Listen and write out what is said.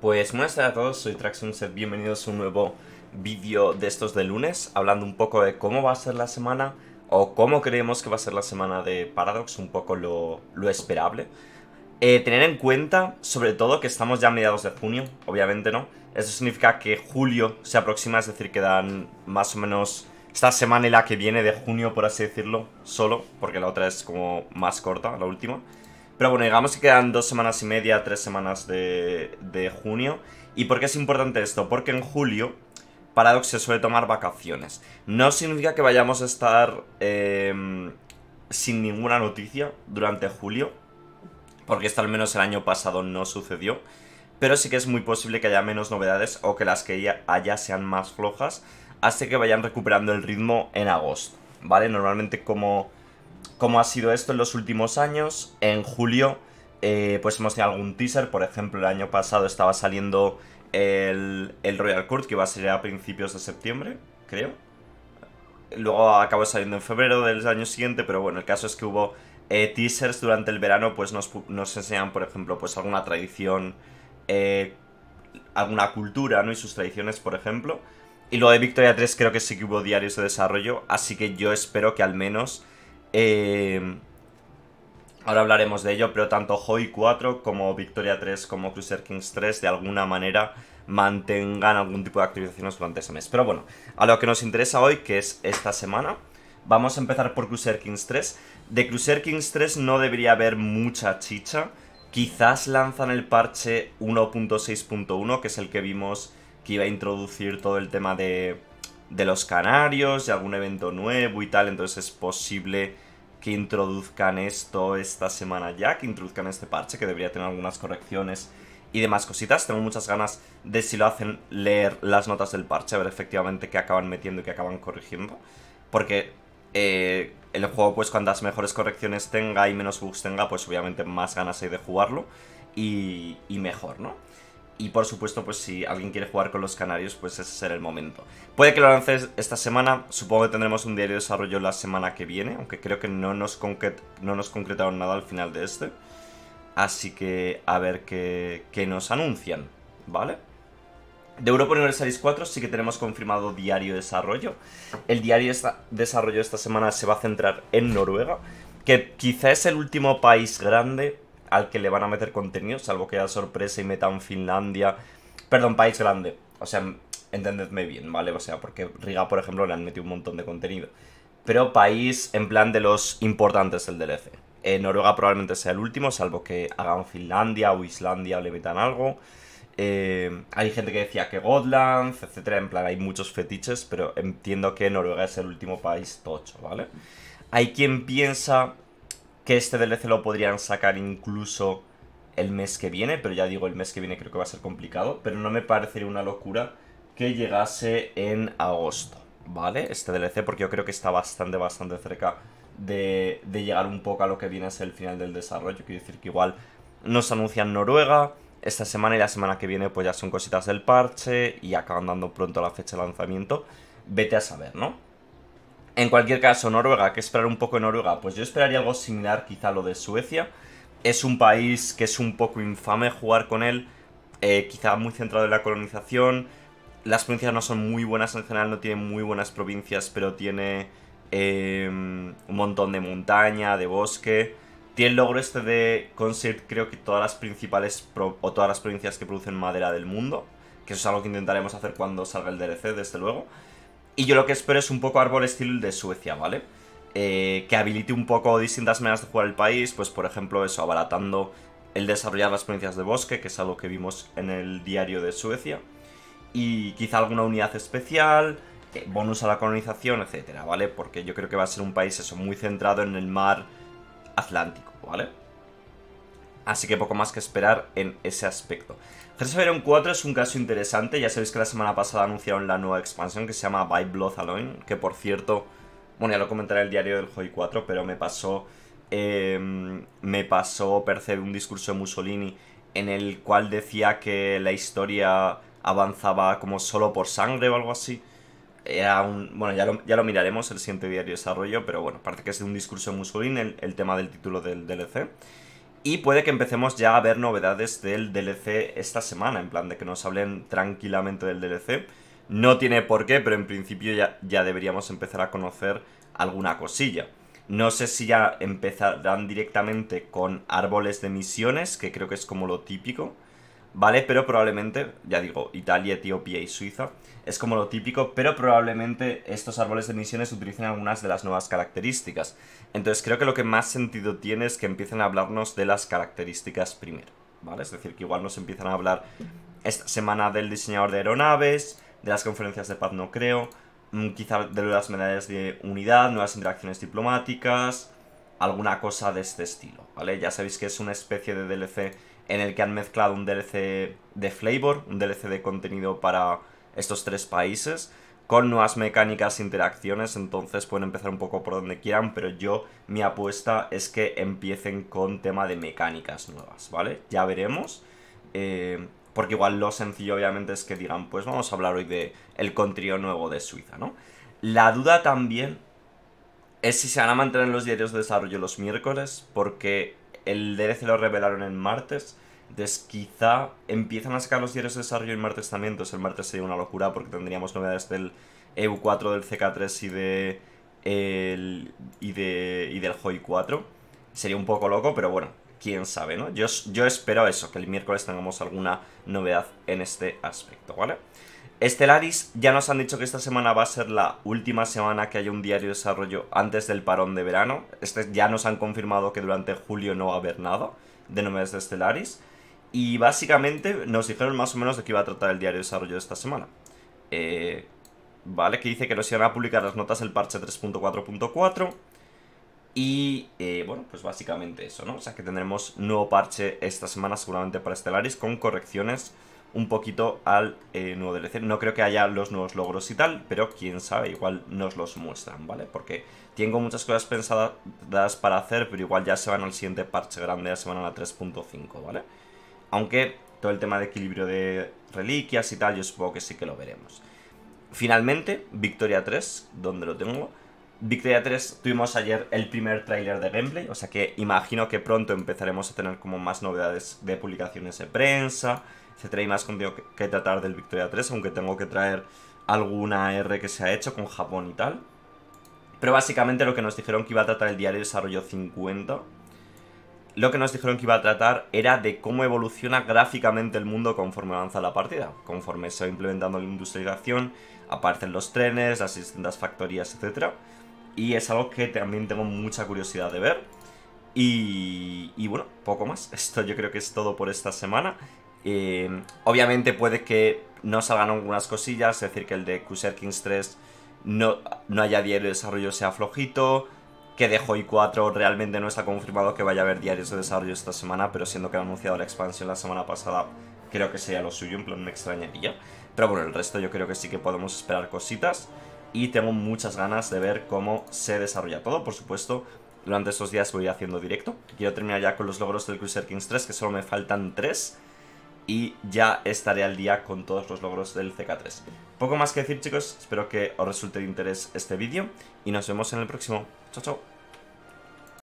Pues buenas tardes a todos, soy Traxunset, bienvenidos a un nuevo vídeo de estos de lunes, hablando un poco de cómo va a ser la semana, o cómo creemos que va a ser la semana de Paradox, un poco lo, esperable. Eh, tener en cuenta, sobre todo, que estamos ya a mediados de junio, obviamente, ¿no? Eso significa que julio se aproxima, es decir, quedan más o menos esta semana y la que viene de junio, por así decirlo, solo, porque la otra es como más corta, la última. Pero bueno, digamos que quedan dos semanas y media, tres semanas de, junio. ¿Y por qué es importante esto? Porque en julio Paradox se suele tomar vacaciones. No significa que vayamos a estar em, sin ninguna noticia durante julio, porque esto al menos el año pasado no sucedió, pero sí que es muy posible que haya menos novedades o que las que haya sean más flojas, así que vayan recuperando el ritmo en agosto, ¿vale? Normalmente como cómo ha sido esto en los últimos años. En julio, eh, pues hemos tenido algún teaser. Por ejemplo, el año pasado estaba saliendo el, el Royal Court, que iba a ser a principios de septiembre, creo. Luego acabó saliendo en febrero del año siguiente, pero bueno, el caso es que hubo eh, teasers durante el verano, pues nos, nos, enseñan, por ejemplo, pues alguna tradición, eh, alguna cultura, ¿no? Y sus tradiciones, por ejemplo. Y lo de Victoria 3 creo que sí que hubo diarios de desarrollo, así que yo espero que al menos eh, ahora hablaremos de ello, pero tanto Hoy 4 como Victoria 3 como Cruiser Kings 3 de alguna manera mantengan algún tipo de actualizaciones durante ese mes. Pero bueno, a lo que nos interesa hoy, que es esta semana, vamos a empezar por Cruiser Kings 3. De Cruiser Kings 3 no debería haber mucha chicha. Quizás lanzan el parche 1.6.1, que es el que vimos que iba a introducir todo el tema de de los canarios, de algún evento nuevo y tal, entonces es posible que introduzcan esto esta semana ya, que introduzcan este parche, que debería tener algunas correcciones y demás cositas. Tengo muchas ganas de si lo hacen leer las notas del parche, ver efectivamente qué acaban metiendo y qué acaban corrigiendo. Porque eh, el juego, pues cuantas mejores correcciones tenga y menos bugs tenga, pues obviamente más ganas hay de jugarlo y, y mejor, ¿no? Y por supuesto, pues si alguien quiere jugar con los canarios, pues ese será el momento. Puede que lo lances esta semana, supongo que tendremos un diario de desarrollo la semana que viene, aunque creo que no nos, concretaron nada al final de este. Así que a ver qué, nos anuncian, ¿vale? De Europa Universalis 4 sí que tenemos confirmado diario de desarrollo. El diario de desarrollo esta semana se va a centrar en Noruega, que quizá es el último país grande al que le van a meter contenido, salvo que haya sorpresa y metan Finlandia, perdón, país grande. O sea, entendedme bien, ¿vale? O sea, porque Riga, por ejemplo, le han metido un montón de contenido. Pero país en plan de los importantes del DLC. E eh, Noruega probablemente sea el último, salvo que hagan Finlandia o Islandia o le metan algo. Eh, hay gente que decía que Gotland, etcétera. En plan, hay muchos fetiches, pero entiendo que Noruega es el último país tocho, ¿vale? Hay quien piensa que este DLC lo podrían sacar incluso el mes que viene, pero ya digo, el mes que viene creo que va a ser complicado, pero no me parecería una locura que llegase en agosto, ¿vale? Este DLC, porque yo creo que está bastante, bastante cerca de, llegar un poco a lo que viene a ser el final del desarrollo, quiero decir que igual nos anuncian Noruega, esta semana y la semana que viene pues ya son cositas del parche y acaban dando pronto la fecha de lanzamiento, vete a saber, ¿no? En cualquier caso, Noruega, que esperar un poco de Noruega? Pues yo esperaría algo similar quizá lo de Suecia. Es un país que es un poco infame jugar con él, eh, quizá muy centrado en la colonización. Las provincias no son muy buenas en general, no tiene muy buenas provincias, pero tiene em, un montón de montaña, de bosque. Tiene el logro este de conseguir, creo que todas las principales o todas las provincias que producen madera del mundo, que eso es algo que intentaremos hacer cuando salga el DLC, desde luego. Y yo lo que espero es un poco árbol estilo de Suecia, ¿vale? Eh, que habilite un poco distintas maneras de jugar el país, pues por ejemplo eso, abaratando el desarrollar las provincias de bosque, que es algo que vimos en el diario de Suecia, y quizá alguna unidad especial, eh, bonus a la colonización, etcétera, ¿vale? Porque yo creo que va a ser un país eso, muy centrado en el mar Atlántico, ¿vale? así que poco más que esperar en ese aspecto. Iron 4 es un caso interesante, ya sabéis que la semana pasada anunciaron la nueva expansión que se llama By Blood Alone, que por cierto, bueno ya lo comentaré el diario del Joy 4, pero me pasó, em, me pasó percibir un discurso de Mussolini en el cual decía que la historia avanzaba como solo por sangre o algo así. Era un, bueno, ya lo, miraremos el siguiente diario de desarrollo, pero bueno, parece que es de un discurso de Mussolini el, el tema del título del DLC. Y puede que empecemos ya a ver novedades del DLC esta semana, en plan de que nos hablen tranquilamente del DLC. No tiene por qué, pero en principio ya, ya deberíamos empezar a conocer alguna cosilla. No sé si ya empezarán directamente con árboles de misiones, que creo que es como lo típico ¿vale? Pero probablemente, ya digo, Italia, Etiopía y Suiza es como lo típico, pero probablemente estos árboles de misiones utilicen algunas de las nuevas características. Entonces creo que lo que más sentido tiene es que empiecen a hablarnos de las características primero, ¿vale? Es decir, que igual nos empiezan a hablar esta semana del diseñador de aeronaves, de las conferencias de paz no creo, mm, quizá de las medallas de unidad, nuevas interacciones diplomáticas, alguna cosa de este estilo, ¿vale? Ya sabéis que es una especie de DLC en el que han mezclado un DLC de flavor, un DLC de contenido para estos tres países, con nuevas mecánicas, e interacciones, entonces pueden empezar un poco por donde quieran, pero yo mi apuesta es que empiecen con tema de mecánicas nuevas, ¿vale? Ya veremos. Eh, porque igual lo sencillo obviamente es que digan, pues vamos a hablar hoy de el contenido nuevo de Suiza, ¿no? La duda también es si se van a mantener los diarios de desarrollo los miércoles, porque el DLC lo revelaron en martes. Entonces quizá empiezan a sacar los diarios de desarrollo el martes también, entonces el martes sería una locura porque tendríamos novedades del EU4, del CK3 y de y, de, del Hoi 4. Sería un poco loco, pero bueno, quién sabe, ¿no? Yo, yo espero eso, que el miércoles tengamos alguna novedad en este aspecto, ¿vale? Estelaris ya nos han dicho que esta semana va a ser la última semana que haya un diario de desarrollo antes del parón de verano. Este, ya nos han confirmado que durante julio no va a haber nada de novedades de Estelaris. Y básicamente nos dijeron más o menos de qué iba a tratar el diario de desarrollo de esta semana. Eh, vale, que dice que nos iban a publicar las notas del parche 3.4.4. Y eh, bueno, pues básicamente eso, ¿no? O sea que tendremos nuevo parche esta semana seguramente para Estelaris con correcciones un poquito al eh, nuevo DLC. No creo que haya los nuevos logros y tal, pero quién sabe, igual nos los muestran, ¿vale? Porque tengo muchas cosas pensadas para hacer, pero igual ya se van al siguiente parche grande, ya se van a la 3.5, ¿vale? Aunque todo el tema de equilibrio de reliquias y tal, yo supongo que sí que lo veremos. Finalmente, Victoria 3, donde lo tengo. Victoria 3 tuvimos ayer el primer tráiler de gameplay, o sea que imagino que pronto empezaremos a tener como más novedades de publicaciones de prensa, etcétera, y más con que, tratar del Victoria 3, aunque tengo que traer alguna R que se ha hecho con Japón y tal. Pero básicamente lo que nos dijeron que iba a tratar el diario Desarrollo 50, lo que nos dijeron que iba a tratar era de cómo evoluciona gráficamente el mundo conforme avanza la partida. Conforme se va implementando la industrialización, aparecen los trenes, las distintas factorías, etc. Y es algo que también tengo mucha curiosidad de ver. Y, y bueno, poco más. Esto yo creo que es todo por esta semana. Eh, obviamente puede que no salgan algunas cosillas, es decir, que el de Crusader Kings 3 no, no haya diario de desarrollo, sea flojito, que de Joy 4 realmente no está confirmado que vaya a haber diarios de desarrollo esta semana, pero siendo que ha anunciado la expansión la semana pasada, creo que sería lo suyo, en plan me extrañaría. Pero bueno, el resto yo creo que sí que podemos esperar cositas y tengo muchas ganas de ver cómo se desarrolla todo, por supuesto. Durante estos días voy haciendo directo. Quiero terminar ya con los logros del Cruiser Kings 3, que solo me faltan 3 y ya estaré al día con todos los logros del CK3. Poco más que decir chicos, espero que os resulte de interés este vídeo y nos vemos en el próximo. Chao, chao.